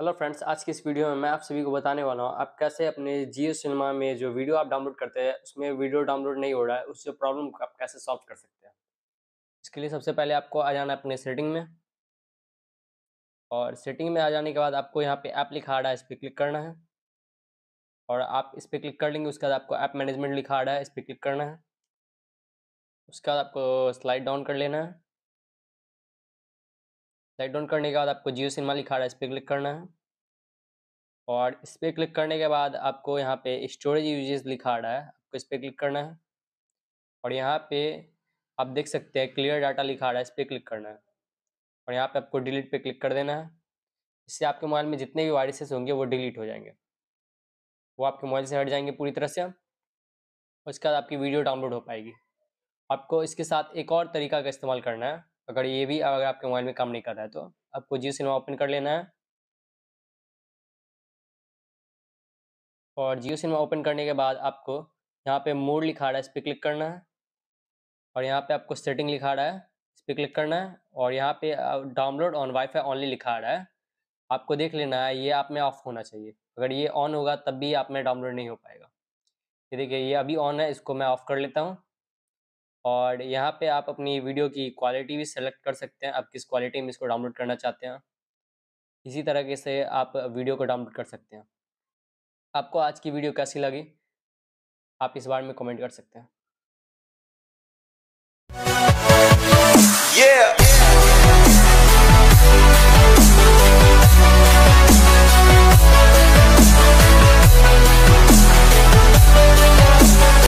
hello friends आज की इस वीडियो में मैं आप सभी को बताने वाला हूँ आप कैसे अपने जियो सिनेमा में जो वीडियो आप डाउनलोड करते हैं उसमें वीडियो डाउनलोड नहीं हो रहा है उस प्रॉब्लम को आप कैसे सॉल्व कर सकते हैं इसके लिए सबसे पहले आपको आ जाना है अपने सेटिंग में और सेटिंग में आ जाने के बाद आपको यहाँ पे ऐप लिखा आ रहा है इस पर क्लिक करना है और आप इस पर क्लिक कर लेंगे उसके बाद आपको ऐप मैनेजमेंट लिखा आ रहा है इस पर क्लिक करना है उसके बाद आपको स्लाइड डाउन कर लेना है लाइट डाउन करने के बाद आपको जियो सिनेमा लिखा रहा है इस पर क्लिक करना है और इस पर क्लिक करने के बाद आपको यहाँ पे स्टोरेज यूजेस लिखा रहा है आपको इस पर क्लिक करना है और यहाँ पे आप देख सकते हैं क्लियर डाटा लिखा रहा है इस पर क्लिक करना है और यहाँ पे आपको डिलीट पे क्लिक कर देना है इससे आपके मोबाइल में जितने भी वायरसेस होंगे वो डिलीट हो जाएंगे वो आपके मोबाइल से हट जाएंगे पूरी तरह से उसके बाद आपकी वीडियो डाउनलोड हो पाएगी आपको इसके साथ एक और तरीका का इस्तेमाल करना है अगर ये भी अगर आपके मोबाइल में काम नहीं कर रहा है तो आपको जियो सिनेमा ओपन कर लेना है और जियो सिनेमा ओपन करने के बाद आपको यहाँ पे मोड लिखा रहा है इस पर क्लिक करना है और यहाँ पे आपको सेटिंग लिखा रहा है इस पर क्लिक करना है और यहाँ पे डाउनलोड ऑन वाईफाई ओनली लिखा रहा है आपको देख लेना है ये आप में ऑफ होना चाहिए अगर ये ऑन होगा तब भी आप में डाउनलोड नहीं हो पाएगा ये देखिए ये अभी ऑन है इसको मैं ऑफ कर लेता हूँ और यहाँ पे आप अपनी वीडियो की क्वालिटी भी सेलेक्ट कर सकते हैं आप किस क्वालिटी में इसको डाउनलोड करना चाहते हैं इसी तरह से आप वीडियो को डाउनलोड कर सकते हैं आपको आज की वीडियो कैसी लगी आप इस बारे में कमेंट कर सकते हैं